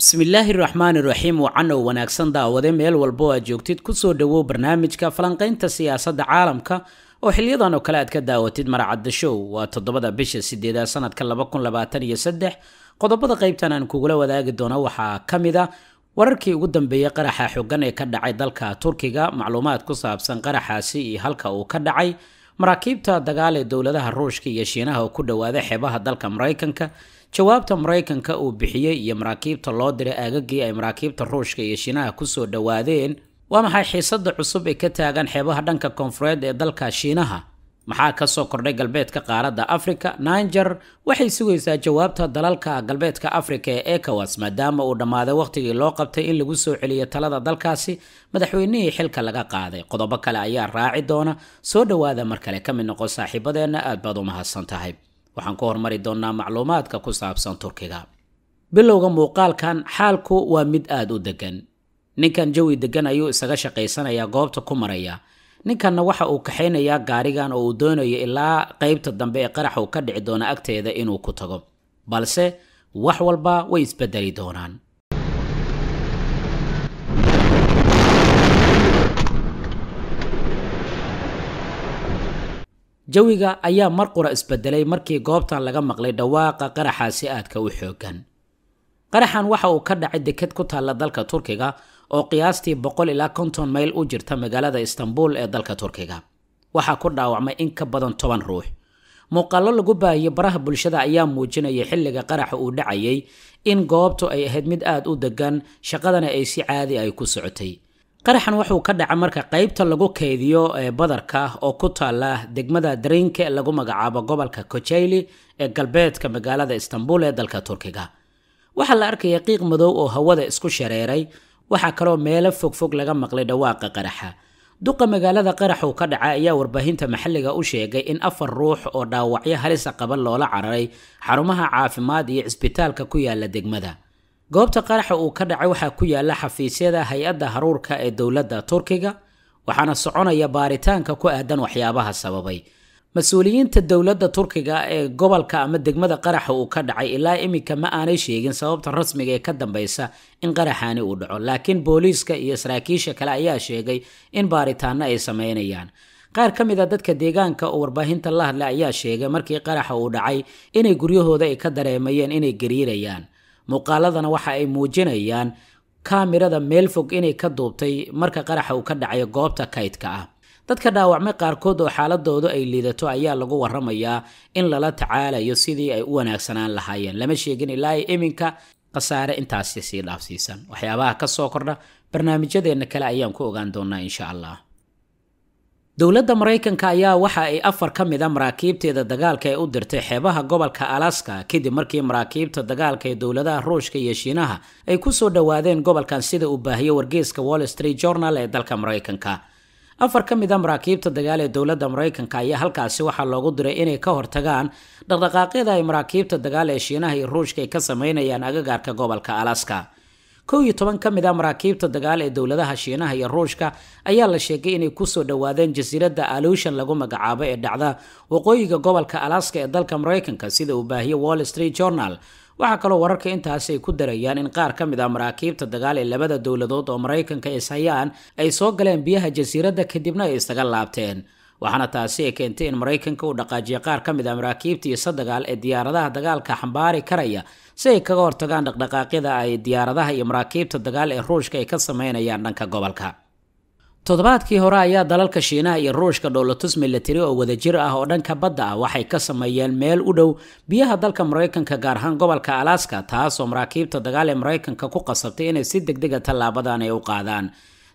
bismillaahi raxmaani raxiim wacanow wanaagsan daawade meel walbo aad joogtid kusoo dhowow barnaamijka falanqaynta siyaasadda caalamka oo xiliyadan oo kale aad ka daawatid maracadda show waa toddobada bisha sideedaad sanadka laba kun labaatan iyo saddex qodobada qaybtan aan kugula wadaagi doono waxaa ka mid a ah wararkii ugu dambeeyey qaraxa xoogan ee ka dhacay dalka turkiga macluumaad ku saabsan qaraxaasi iyo halka uu ka dhacay maraakiibta dagaal ee dowladaha ruushka iyo shiinaha oo ku dhowaada xeebaha dalka maraykanka jawaabta maraykanka uu bixiyey iyo maraakiibta loo diray aagagii ay maraakiibta ruushka iyo shiinaha kusoo dhowaadeen waa maxay xiisada cusub ay ka taagan xeebaha dhanka koonfureed ee dalka shiinaha maxaa ka soo kordhay galbeedka qaaradda afrika niger waxay sugaysaa jawaabta dalalka galbeedka afrika ee ecowas maadaama uu dhammaaday wakhtigii loo qabtay in lagu soo celiyo talada dalkaasi madaxweynihii xilka laga qaaday qodobo kale ayaa raaci doona soo dhowaada mar kale ka mid noqon saaxiibadeenna aad baad u mahadsan tahay waxaan ku hormari doonnaa macluumaadka ku saabsan turkiga bilowga muuqaalkan xaalku waa mid aad u degan ninkan jawi deggan ayuu isaga shaqaysanayaa goobta ku maraya ninkanna waxa uu kaxaynayaa gaarigan oo uu doonayo ilaa qaybta dambe ee qaraxa uu ka dhici doona agteeda inuu ku tago balse wax walba way isbedeli doonaan jawiga ayaa mar qura isbedelay markii goobtan laga maqlay dhawaaqa qaraxaasi aadka u xooggan qaraxan waxa uu ka dhacay deked ku taalla dalka turkiga oo qiyaastii boqol ilaa konton mayl u jirta magaalada istanbul ee dalka turkiga waxaa ku dhaawacmay in ka badan toban ruux muuqaallo lagu baahiyey baraha bulshada ayaa muujinaya xilliga qaraxa uu dhacayay in goobtu ay ahayd mid aad u deggan shaqadana ay si caadi ah ay ku socotay qaraxan wuxuu ka dhacay marka qaybta lagu kaydiyo ee badarka oo ku taalla degmada darinke lagu magacaabo gobolka kojayli ee galbeedka magaalada istanbul ee dalka turkiga waxaa la arkaya qiiq madow oo hawada isku shareeray waxaa kaloo meelo fogfog laga maqlay dhawaaqa qaraxa duqa magaalada qaraxuu ka dhacay ayaa warbaahinta maxalliga u sheegay in afar ruux oo dhaawacyo halisa qaba loola cararay xarumaha caafimaad iyo cisbitaalka ku yaalla degmada goobta qaraxa uu ka dhacay waxaa ku yaala xafiisyada hay-adda haruurka ee dowladda turkiga waxaana soconaya baaritaanka ku aadan waxyaabaha sababay mas-uuliyiinta dowladda turkiga ee gobolka ama degmada qaraxa uu ka dhacay ilaa iminka ma aanay sheegin sababta rasmiga ee ka dambaysa in qaraxani uu dhaco laakiin booliiska iyo saraakiisha kale ayaa sheegay in baaritaano ay sameynayaan qaar ka mid a ah dadka deegaanka oo warbaahinta la hadlay ayaa sheegay markii qaraxa uu dhacay inay guryahooda ay ka dareemayeen inay gariirayaan muuqaaladana waxa ay muujinayaan kaamirada meel fog inay ka duubtay marka qaraxa uu ka dhacay goobta kaydka ah dadka dhaawacmay qaarkood oo xaaladoodu ay liidato ayaa lagu waramayaa in lala tacaalayo sidii ay u wanaagsanaan lahaayeen lama sheegin ilaa iminka khasaare intaasi sii dhaafsiisan waxyaabaha ka soo kordha barnaamijyadeenna kale ayaan ku ogaan doonaa insha allah dowladda maraykanka ayaa waxa ay afar ka mid a ah maraakiibteeda dagaalka ee u dirtay xeebaha gobolka alaska kadib markii maraakiibta dagaalka ee dowladaha ruushka iyo shiinaha ay ku soo dhowaadeen gobolkan sida uu baahiyo wargeyska wall street journal ee dalka maraykanka afar ka mid a ah maraakiibta dagaal ee dowladda maraykanka ayaa halkaasi waxaa loogu diray inay ka hortagaan dhaqdhaqaaqyada ay maraakiibta dagaal ee shiinaha iyo ruushka ay ka sameynayaan agagaarka gobolka alaska kow iyo toban ka mid a ah maraakiibta dagaal ee dowladaha shiinaha iyo ruushka ayaa la sheegay inay kusoo dhowaadeen jasiiradda aluushan lagu magacaabo ee dhacda waqooyiga gobolka alaska ee dalka maraykanka sida uu baahiye wall street journal waxaa kaloo wararka intaasi ay ku darayaan in qaar ka mid ah maraakiibta dagaal ee labada dowladood oo maraykanka ishayaan ay soo galeen biyaha jasiiradda kadibna ay isaga laabteen waxaana taasi ay keentay in maraykanka uu dhaqaajiya qaar ka mid ah maraakiibtiisa dagaal ee diyaaradaha dagaalka xambaari karaya si ay kaga hortagaan dhaqdhaqaaqyada ay diyaaradaha iyo maraakiibta dagaal ee ruushka ay ka sameynayaan dhanka gobolka toddobaadkii hore ayaa dalalka shiinaha iyo ruushka dhoolatusmi la oo wadajir ah oo dhanka badda ah waxay ka sameeyeen meel u dhow biyaha dalka maraykanka gaar ahaan gobolka alaska taasoo maraakiibta dagaal ee maraykanka ku qasabtay inay si deg dega ah tallaabadan ay u qaadaan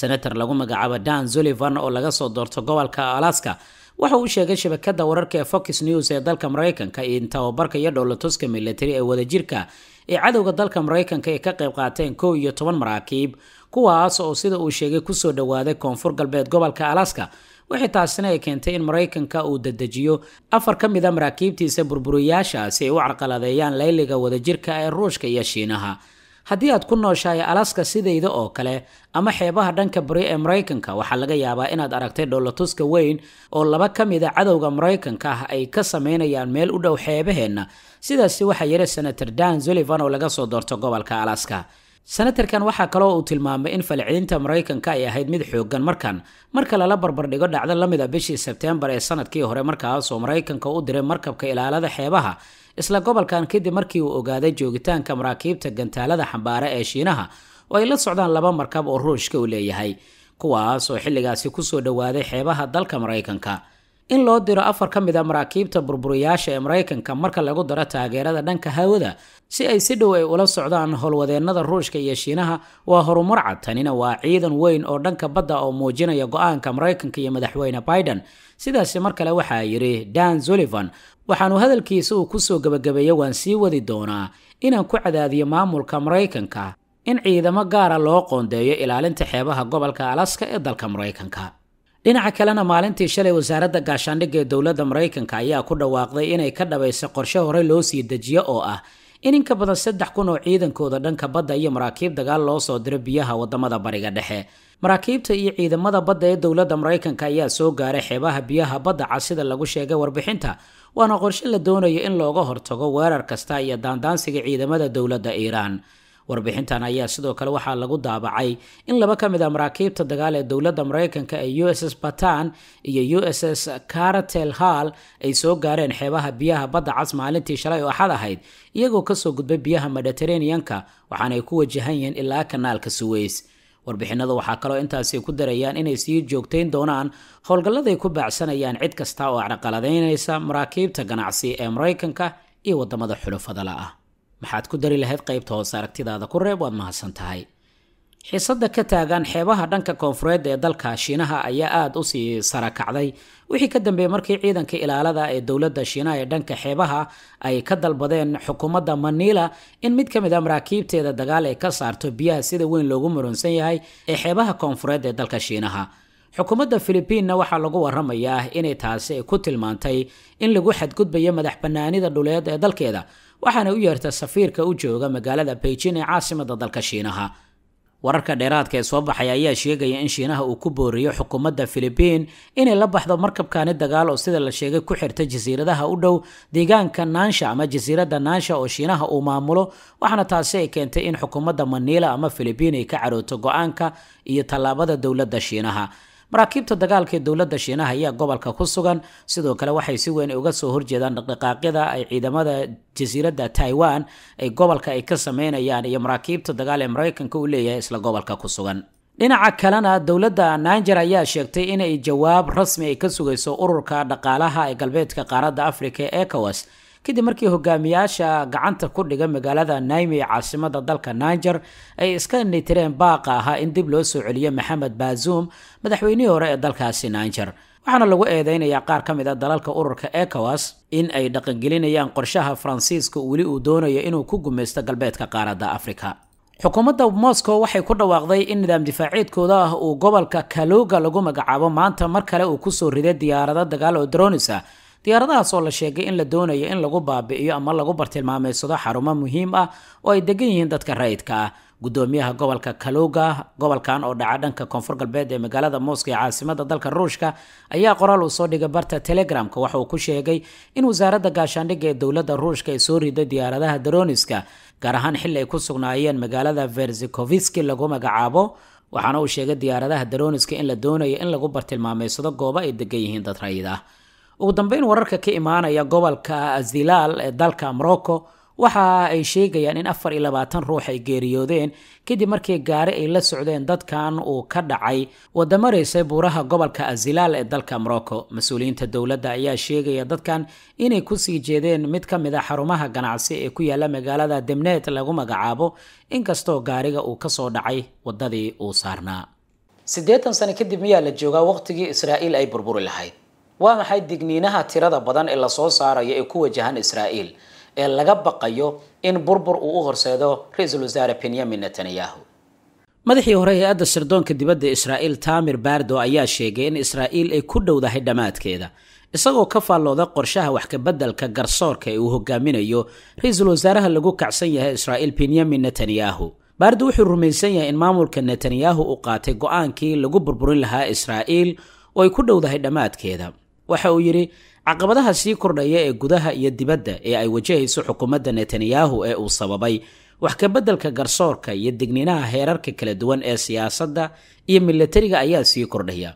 senator lagu magacaabo dan sullivan oo laga soo doorto gobolka alaska waxa uu sheegay shabakada wararka ee fox news ee dalka maraykanka in tababarka iyo dhoolatuska military ee wadajirka ee cadowga dalka maraykanka ay ka qayb qaateen kow iyo toban maraakiib kuwaas oo sida uu sheegay kusoo dhowaaday koonfur galbeed gobolka alaska wixii taasina ay keentay in maraykanka uu dedejiyo afar ka mid a ah maraakiibtiisa burburiyaasha si ay u carqaladeeyaan layliga wadajirka ee ruushka iyo shiinaha haddii aad ku nooshahay alaska sidayda oo kale ama xeebaha dhanka bari ee maraykanka waxaa laga yaabaa inaad aragtay dhoolatuska weyn oo laba ka mid a ah cadowga maraykanka ah ay ka samaynayaan meel u dhow xeebaheenna sidaasi waxaa yidhi senator dan sullivan oo laga soo doorto gobolka alaska senatarkan waxaa kaloo uu tilmaamay in falcelinta maraykanka ay ahayd mid xoogan markan marka lala barbardhigo dhacdo lamid a bishii sebteembar ee sanadkii hore markaasoo maraykanka u diray markabka ilaalada xeebaha isla gobolkan kadib markii uu ogaaday joogitaanka maraakiibta gantaalada xambaara ee shiinaha oo ay la socdaan laba markab oo ruushka u leeyahay kuwaas oo xilligaasi kusoo dhowaaday xeebaha dalka maraykanka in loo diro afar ka mid a ah maraakiibta burburiyaasha ee maraykanka marka lagu daro taageerada dhanka hawada si ay si dhow ay ula socdaan howlwadeennada ruushka iyo shiinaha waa horumar cad tanina waa ciidan weyn oo dhanka badda oo muujinaya go'aanka maraykanka iyo madaxweyne biden sidaasi mar kale waxaa yidhi dan zullivan waxaanu hadalkiisa uu ku soo gebagabeeyey waan sii wadi doonaa inaan ku cadaadiyo maamulka maraykanka in ciidamo gaara loo qoondeeyo ilaalinta xeebaha gobolka alaska ee dalka maraykanka dhinaca kalena maalintii shalay wasaaradda gaashaandhigga ee dowladda maraykanka ayaa ku dhawaaqday inay ka dhabayso qorshe horey loo sii dejiyo oo ah in inka badan saddex kun oo ciidankooda dhanka badda iyo maraakiib dagaal loo soo diro biyaha waddamada bariga dhexe maraakiibta iyo ciidamada badda ee dowladda maraykanka ayaa soo gaaray xeebaha biyaha badda cas sida lagu sheegay warbixinta waana qorshe la doonayo in looga hortago weerar kasta iyo daandaansiga ciidamada dowladda iiraan warbixintan ayaa sidoo kale waxaa lagu daabacay in laba ka mid a ah maraakiibta dagaal ee dowladda maraykanka ee u s s batan iyo u s s caratel hall ay soo gaareen xeebaha biyaha badda cas maalintii shalay oo axad ahayd iyagoo kasoo gudbay biyaha mediterranean-ka waxaanaay ku wajahan yihiin ilaa kanaalka suweys warbixinada waxaa kaloo intaasi ku darayaan inay sii joogtayn doonaan howlgalladay ku baacsanayaan cid kasta oo caqaladaynaysa maraakiibta ganacsi ee maraykanka iyo wadamada xulufadala ah maxaad ku dari lahayd qaybta hoos aragtidaada ku reeb waad mahadsan tahay xiisada ka taagan xeebaha dhanka koonfureed ee dalka shiinaha ayaa aada usii kacday wixii ka dambeeyey markii ciidanka ilaalada ee dowladda shiinaha ee dhanka xeebaha ay ka dalbadeen xukuumadda maniila in mid ka mid a ah maraakiibteeda dagaal ay ka saarto biyaha sida weyn loogu muransan yahay ee xeebaha koonfureed ee dalka shiinaha xukuumadda filibiinna waxaa lagu waramayaa inay taasi ay ku tilmaantay in lagu xadgudbayo madax bannaanida dhuleed ee dalkeeda waxaana u yeerta safiirka u jooga magaalada beijin ee caasimada dalka shiinaha wararka dheeraadka ee soo baxaya ayaa sheegaya in shiinaha uu ku booriyo xukuumadda filibiin inay la baxdo markabkani dagaal oo sida la sheegay ku xirta jasiiradaha u dhow deegaanka naansha ama jasiiradda naansha oo shiinaha uu maamulo waxaana taasi ay keentay in xukuumadda maniila ama filibiin ay ka carooto go-aanka iyo tallaabada dowladda shiinaha maraakiibta dagaalka ee dowladda shiinaha ayaa gobolka ku sugan sidoo kale waxay si weyn uga soo horjeedaan dhaqdhaqaaqyada ay ciidamada jasiiradda taiwan ay gobolka ay ka sameynayaan iyo maraakiibta dagaal ee maraykanka u leeyahay isla gobolka ku sugan dhinaca kalena dowladda niger ayaa sheegtay inay jawaab rasmi ay ka sugayso ururka dhaqaalaha ee galbeedka qaaradda africa ee ecowas kadib markii hogaamiyaasha gacanta ku dhiga magaalada naimi ee caasimada dalka niger ay iska nitireen baaqa ahaa in dib loo soo celiyo maxamed baazuum madaxweynihii hore ee dalkaasi niger waxaana lagu eedeynayaa qaar ka mid a ah dalalka ururka ecowas in ay dhaqangelinayaan qorshaha faransiiska weli uu doonayo inuu ku gumaysto galbeedka qaaradda afrika xukuumadda moscow waxay ku dhawaaqday in nidaam difaaciidkooda ah uu gobolka kaluga lagu magacaabo maanta mar kale uu kusoo riday diyaarado dagaal oo dronis ah, diyaaradahaasoo la sheegay in la doonayo in lagu baabi'iyo ama lagu bartilmaameysado xarumo muhiim ah oo ay degan yihiin dadka rayidka ah gudoomiyaha gobolka kaluuga gobolkan oo dhaca dhanka koonfur galbeed ee magaalada moscow ee caasimada dalka ruushka ayaa qoraal uu soo dhigay barta telegramka waxa uu ku sheegay in wasaaradda gaashaandhigga ee dowladda ruushka ay soo riday diyaaradaha daroniska gaar ahaan xili ay ku sugnaayeen magaalada verzikoviski lagu magacaabo waxaana uu sheegay diyaaradaha daroniska in la doonayo in lagu bartilmaameysado goobo ay degan yihiin dad rayid ah ugu dambeyn wararka ka imaanaya gobolka zilaal ee dalka morocco waxa ay sheegayaan in afar iyo labaatan ruux ay geeriyoodeen kadib markii gaari ay la socdeen dadkan uu ka dhacay wadda buuraha gobolka azilaal ee dalka morocco mas-uuliyiinta dowladda ayaa sheegaya dadkan inay ku sii jeedeen mid ka mid a xarumaha ganacsi ee ku yaala magaalada demneed lagu magacaabo inkastoo gaariga uu kasoo dhacay waddadii uu saarnaa siddeetan sano kadib miyaa la joogaa waqtigii israa'iil ay burburi lahayd waa maxay digniinaha tirada badan ee lasoo saarayo ee ku wajahan israa'iil ee laga baqayo in burbur uu u horseedo ra-iisul wasaare benyamin netanyahu madaxii hore hay-adda sirdoonka dibadda israa'iil taamir bardo ayaa sheegay in israa'iil ay ku dhowdahay dhammaadkeeda isagoo ka faallooda qorshaha waxkabeddelka garsoorka ee uu hogaaminayo ra-iisul wasaaraha lagu kacsan yahay israa'iil benyamin netanyahu bardo wuxuu rumaysan yahay in maamulka netanyahu uu qaatay go'aankii lagu burburin lahaa israa'iil oo ay ku dhowdahay dhammaadkeeda waxa uu yidhi caqabadaha sii kordhaya ee gudaha iyo dibadda ee ay wajahayso xukuumadda netanyahu ee uu sababay wax kabeddelka garsoorka iyo degninaha heerarka kala duwan ee siyaasadda iyo milatariga ayaa sii kordhaya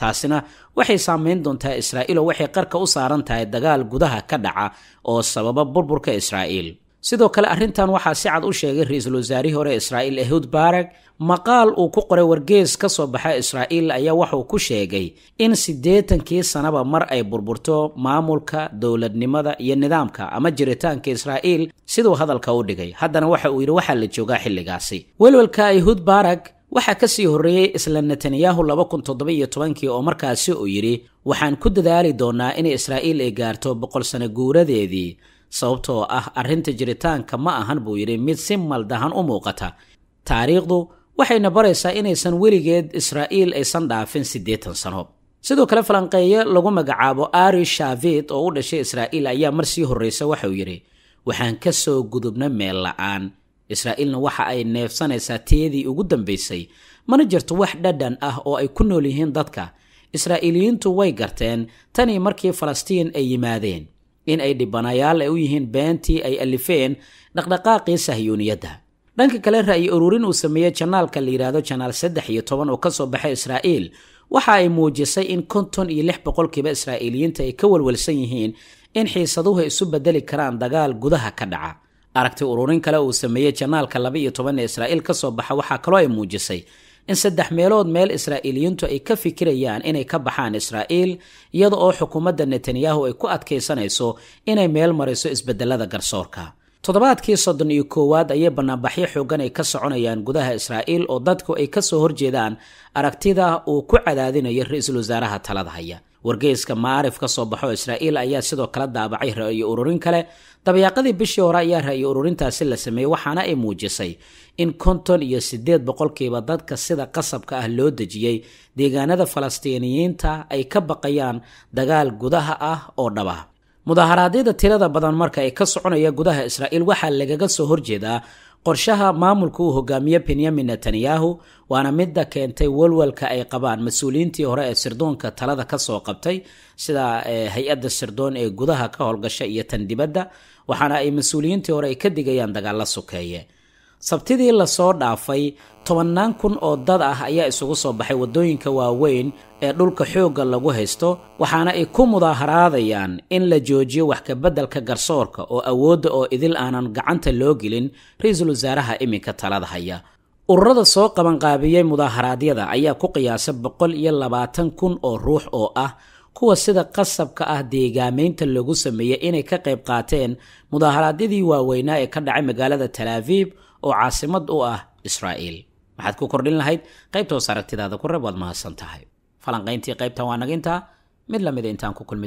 taasina waxay saamayn doontaa israa'iil oo waxay qarka u saaran tahay dagaal gudaha ka dhaca oo sababa burburka israa'iil sidoo kale arrintan waxaa si cad u sheegay ra-iisul wasaarihii hore israa'iil ehud baarag maqaal uu ku qoray wargees ka soo baxa israa'iil ayaa waxauu ku sheegay in siddeetankii sanaba mar ay burburto maamulka dowladnimada iyo nidaamka ama jiritaanka israa'iil siduu hadalka u dhigay haddana waxa uu yidhi waxaa la joogaa xilligaasi welwelka ehud baarag waxaa ka sii horreeyey isla netanyahu laba kun toddoba-iyo tobankii oo markaasi uu yidhi waxaan ku dadaali doonaa in israa'iil ay gaarto boqol sano guuradeedii sababtoo ah arrinta jiritaanka ma ahan buu yidhi mid si maldahan u muuqata taariikhdu waxayna baraysaa inaysan weligeed israa'iil aysan dhaafin siddeetan sano sidoo kale falanqeeye lagu magacaabo ari shaavit oo u dhashay israa'iil ayaa mar sii horraysa waxauu yidhi waxaan ka soo gudubna meel la'aan israa'iilna waxa ay neefsanaysaa tiyadii ugu dambaysay mana jirto wax dhadhan ah oo ay ku nool yihiin dadka israa'iiliyiintu way garteen tanii markii falastiin ay yimaadeen in ay dhibanayaal ay u yihiin beentii ay alifeen dhaqdhaqaaqii sahyuuniyadda dhanka kale ra'yi ururin uu sameeyey jannaalka la yidhaahdo janaal saddex iyo toban oo ka soo baxay israa'iil waxa ay muujisay in konton iyo lix boqolkiiba israa'iiliyiinta ay ka walwalsan yihiin in xiisaduhu ay isu bedeli karaan dagaal gudaha ka dhaca aragti ururin kale uu sameeyey jannaalka laba iyo toban ee israa'iil ka soo baxa waxaa kaloo ay muujisay in saddex meelood meel israa'iiliyiintu ay ka fikirayaan inay ka baxaan israa'iil iyada oo xukuumadda netanyahu ay ku adkaysanayso inay meel mariso isbeddelada garsoorka toddobaadkii soddon iyo koowaad ayay bannaanbaxyo xoogan ay ka soconayaan gudaha israa'iil oo dadku ay ka soo horjeedaan aragtida uu ku cadaadinayo ra-iisul wasaaraha talada haya wargeyska maarif ka soo baxo israa'iil ayaa sidoo kale daabacay ra-iyo ururin kale dabayaaqadii bishii hore ayaa ra-iyo ururintaasi la sameeyey waxaana ay muujisay in konton iyo siddeed boqolkiiba dadka sida qasabka ah loo dejiyey deegaanada falastiiniyiinta ay ka baqayaan dagaal gudaha ah oo dhaba mudaaharaadyada tirada badan marka ay ka soconaya gudaha israa'iil waxaa lagaga soo horjeedaa qorshaha maamulka uu hogaamiye benyamin netanyahu waana midda keentay walwalka ay qabaan mas-uuliyiintii hore ee sirdoonka talada kasoo qabtay sida eh, hay-adda sirdoon ee gudaha ka howlgasha iyo tan dibadda waxaana ay mas-uuliyiintii hore ay ka digayaan dagaalla sokeeye sabtidii lasoo dhaafay tobannaan kun oo dad ah ayaa isugu soo baxay waddooyinka waaweyn ee dhulka xoogga lagu haysto waxaana ay ku mudaaharaadayaan in la joojiyo wax kabeddelka garsoorka oo awoodda oo idil aanan gacanta loo gelin ra-iisul wasaaraha iminka talada haya ururada soo qabanqaabiyey mudaaharaadyada ayaa ku qiyaasay boqol iyo labaatan kun oo ruux oo ah kuwa sida qasabka ah deegaamaynta lagu sameeyey inay ka qayb qaateen mudaaharaadyadii waaweynaa ee ka dhacay magaalada talaafib oo caasimad u ah israa'iil maxaad ku kordhin lahayd qaybta aragtidaada ku reeb waad mahadsan tahay falanqayntii qaybtan waa naga intaa mid lamida intaan ku kulmi